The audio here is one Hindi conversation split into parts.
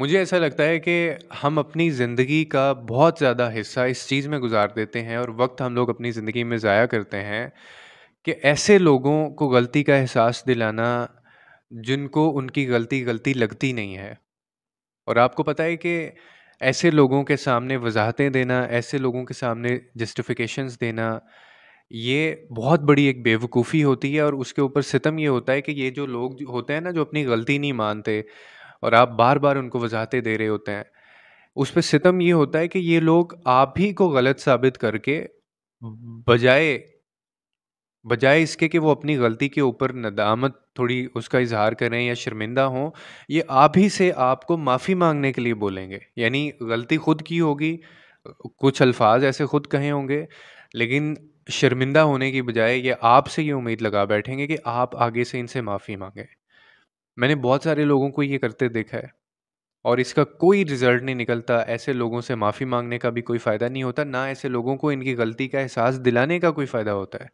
मुझे ऐसा लगता है कि हम अपनी ज़िंदगी का बहुत ज़्यादा हिस्सा इस चीज़ में गुजार देते हैं और वक्त हम लोग अपनी ज़िंदगी में ज़ाया करते हैं कि ऐसे लोगों को गलती का एहसास दिलाना जिनको उनकी गलती गलती लगती नहीं है और आपको पता है कि ऐसे लोगों के सामने वजाहतें देना ऐसे लोगों के सामने जस्टिफिकेशंस देना ये बहुत बड़ी एक बेवकूफ़ी होती है और उसके ऊपर सितम ये होता है कि ये जो लोग होते हैं ना जो अपनी गलती नहीं मानते और आप बार बार उनको वजाहतें दे रहे होते हैं उस पर सितम ये होता है कि ये लोग आप ही को गलत साबित करके बजाय बजाय इसके कि वो अपनी गलती के ऊपर नदामत थोड़ी उसका इजहार करें या शर्मिंदा हों ये आप ही से आपको माफ़ी मांगने के लिए बोलेंगे यानी गलती खुद की होगी कुछ अल्फाज ऐसे खुद कहे होंगे लेकिन शर्मिंदा होने की बजाय ये आपसे ये उम्मीद लगा बैठेंगे कि आप आगे से इनसे माफ़ी मांगें मैंने बहुत सारे लोगों को ये करते देखा है और इसका कोई रिजल्ट नहीं निकलता ऐसे लोगों से माफ़ी मांगने का भी कोई फ़ायदा नहीं होता ना ऐसे लोगों को इनकी गलती का एहसास दिलाने का कोई फ़ायदा होता है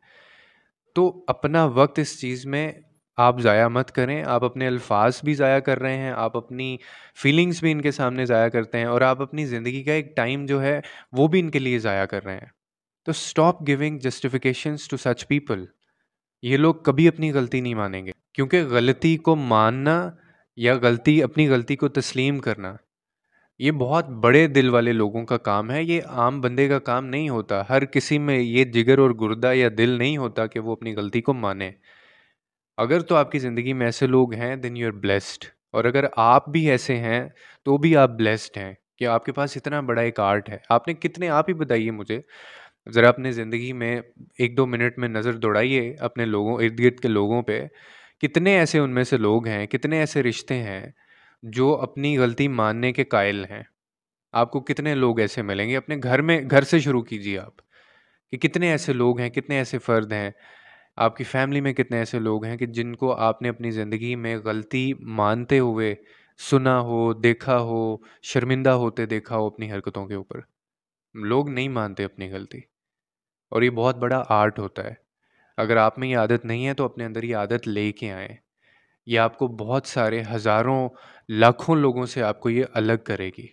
तो अपना वक्त इस चीज़ में आप ज़ाया मत करें आप अपने अल्फाज भी ज़ाया कर रहे हैं आप अपनी फीलिंग्स भी इनके सामने ज़ाया करते हैं और आप अपनी ज़िंदगी का एक टाइम जो है वो भी इनके लिए ज़ाया कर रहे हैं तो stop giving justifications to such people ये लोग कभी अपनी गलती नहीं मानेंगे क्योंकि गलती को मानना या गलती अपनी गलती को तस्लीम करना ये बहुत बड़े दिल वाले लोगों का काम है ये आम बंदे का काम नहीं होता हर किसी में ये जिगर और गुर्दा या दिल नहीं होता कि वो अपनी गलती को माने अगर तो आपकी ज़िंदगी में ऐसे लोग हैं देन यू आर ब्लेस्ड और अगर आप भी ऐसे हैं तो भी आप ब्लेस्ड हैं कि आपके पास इतना बड़ा एक आर्ट है आपने कितने आप ही बताइए मुझे ज़रा अपने ज़िंदगी में एक दो मिनट में नज़र दौड़ाइए अपने लोगों इर्द गिर्द के लोगों पे कितने ऐसे उनमें से लोग हैं कितने ऐसे रिश्ते हैं जो अपनी गलती मानने के कायल हैं आपको कितने लोग ऐसे मिलेंगे अपने घर में घर से शुरू कीजिए आप कि कितने ऐसे लोग हैं कितने ऐसे फ़र्द हैं आपकी फैमिली में कितने ऐसे लोग हैं कि जिनको आपने अपनी ज़िंदगी में गलती मानते हुए सुना हो देखा हो शर्मिंदा होते देखा हो अपनी हरकतों के ऊपर लोग नहीं मानते अपनी गलती और ये बहुत बड़ा आर्ट होता है अगर आप में ये आदत नहीं है तो अपने अंदर ये आदत ले के आएँ ये आपको बहुत सारे हज़ारों लाखों लोगों से आपको ये अलग करेगी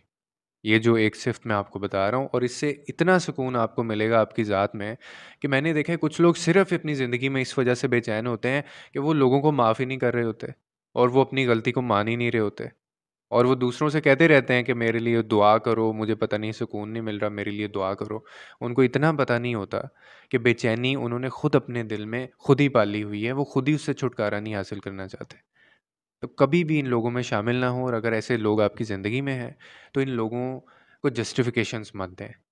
ये जो एक सिफ्ट मैं आपको बता रहा हूँ और इससे इतना सुकून आपको मिलेगा आपकी ज़ात में कि मैंने देखा है कुछ लोग सिर्फ अपनी ज़िंदगी में इस वजह से बेचैन होते हैं कि वो लोगों को ही नहीं कर रहे होते और वो अपनी गलती को मान ही नहीं रहे होते और वो दूसरों से कहते रहते हैं कि मेरे लिए दुआ करो मुझे पता नहीं सुकून नहीं मिल रहा मेरे लिए दुआ करो उनको इतना पता नहीं होता कि बेचैनी उन्होंने खुद अपने दिल में खुद ही पाली हुई है वो खुद ही उससे छुटकारा नहीं हासिल करना चाहते तो कभी भी इन लोगों में शामिल ना हो और अगर ऐसे लोग आपकी ज़िंदगी में हैं तो इन लोगों को जस्टिफिकेशंस मत दें